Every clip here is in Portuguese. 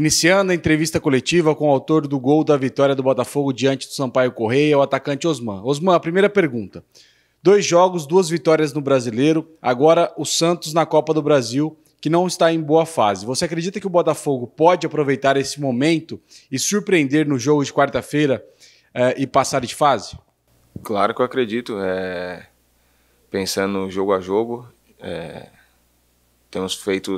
Iniciando a entrevista coletiva com o autor do gol da vitória do Botafogo diante do Sampaio Correia, o atacante Osman. Osman, a primeira pergunta. Dois jogos, duas vitórias no Brasileiro, agora o Santos na Copa do Brasil, que não está em boa fase. Você acredita que o Botafogo pode aproveitar esse momento e surpreender no jogo de quarta-feira eh, e passar de fase? Claro que eu acredito. É... Pensando jogo a jogo, é... temos feito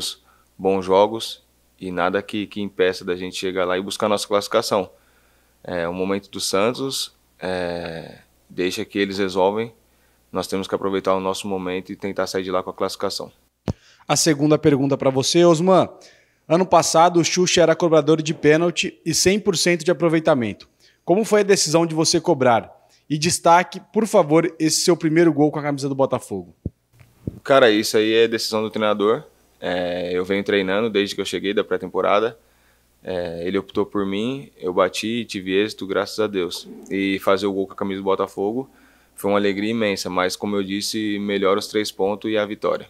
bons jogos e nada que, que impeça da gente chegar lá e buscar nossa classificação. É, o momento do Santos é, deixa que eles resolvem. Nós temos que aproveitar o nosso momento e tentar sair de lá com a classificação. A segunda pergunta para você, Osman. Ano passado, o Xuxa era cobrador de pênalti e 100% de aproveitamento. Como foi a decisão de você cobrar? E destaque, por favor, esse seu primeiro gol com a camisa do Botafogo. Cara, isso aí é decisão do treinador. É, eu venho treinando desde que eu cheguei da pré-temporada. É, ele optou por mim, eu bati e tive êxito, graças a Deus. E fazer o gol com a camisa do Botafogo foi uma alegria imensa, mas como eu disse, melhor os três pontos e a vitória.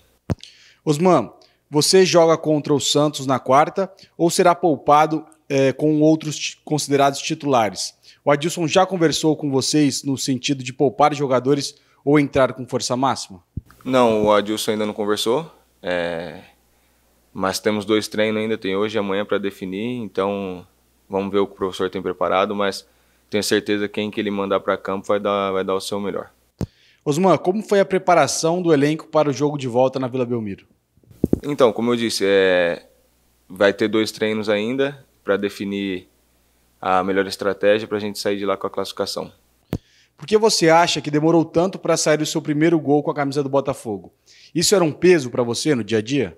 Osman, você joga contra o Santos na quarta ou será poupado é, com outros considerados titulares? O Adilson já conversou com vocês no sentido de poupar jogadores ou entrar com força máxima? Não, o Adilson ainda não conversou. É, mas temos dois treinos ainda, tem hoje e amanhã para definir, então vamos ver o que o professor tem preparado, mas tenho certeza que quem que ele mandar para campo vai dar, vai dar o seu melhor. Osman, como foi a preparação do elenco para o jogo de volta na Vila Belmiro? Então, como eu disse, é, vai ter dois treinos ainda para definir a melhor estratégia para a gente sair de lá com a classificação. Por que você acha que demorou tanto para sair o seu primeiro gol com a camisa do Botafogo? Isso era um peso para você no dia a dia?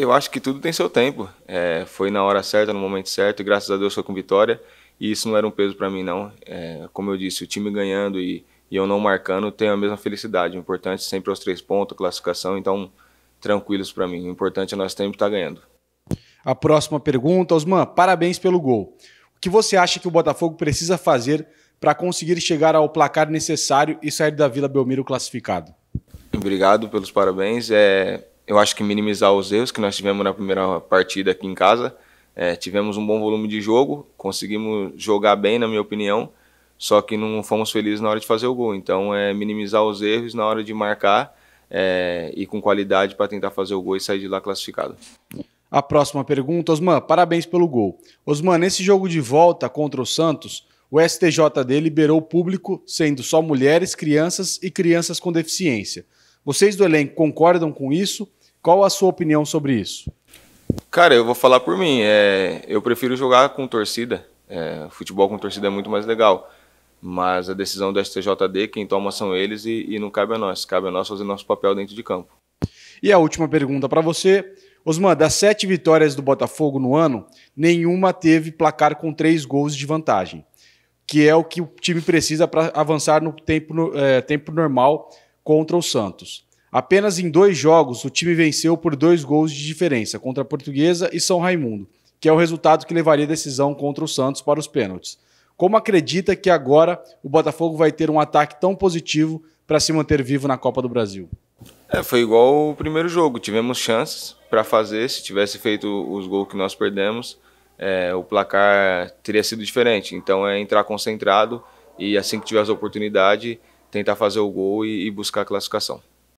Eu acho que tudo tem seu tempo. É, foi na hora certa, no momento certo, e graças a Deus foi com vitória. E isso não era um peso para mim, não. É, como eu disse, o time ganhando e, e eu não marcando tem a mesma felicidade. O importante é sempre é os três pontos, classificação, então tranquilos para mim. O importante é nós sempre estar tá ganhando. A próxima pergunta, Osman, parabéns pelo gol. O que você acha que o Botafogo precisa fazer para conseguir chegar ao placar necessário e sair da Vila Belmiro classificado? Obrigado pelos parabéns. É, eu acho que minimizar os erros que nós tivemos na primeira partida aqui em casa. É, tivemos um bom volume de jogo, conseguimos jogar bem, na minha opinião, só que não fomos felizes na hora de fazer o gol. Então, é minimizar os erros na hora de marcar é, e com qualidade para tentar fazer o gol e sair de lá classificado. A próxima pergunta, Osman, parabéns pelo gol. Osman, nesse jogo de volta contra o Santos, o STJD liberou o público, sendo só mulheres, crianças e crianças com deficiência. Vocês do elenco concordam com isso qual a sua opinião sobre isso? Cara, eu vou falar por mim. É, eu prefiro jogar com torcida. É, futebol com torcida é muito mais legal. Mas a decisão do STJD, quem toma são eles e, e não cabe a nós. Cabe a nós fazer nosso papel dentro de campo. E a última pergunta para você. Osman, das sete vitórias do Botafogo no ano, nenhuma teve placar com três gols de vantagem, que é o que o time precisa para avançar no tempo, é, tempo normal contra o Santos. Apenas em dois jogos, o time venceu por dois gols de diferença, contra a Portuguesa e São Raimundo, que é o resultado que levaria a decisão contra o Santos para os pênaltis. Como acredita que agora o Botafogo vai ter um ataque tão positivo para se manter vivo na Copa do Brasil? É, foi igual o primeiro jogo, tivemos chances para fazer, se tivesse feito os gols que nós perdemos, é, o placar teria sido diferente. Então é entrar concentrado e assim que tiver as oportunidades tentar fazer o gol e, e buscar a classificação.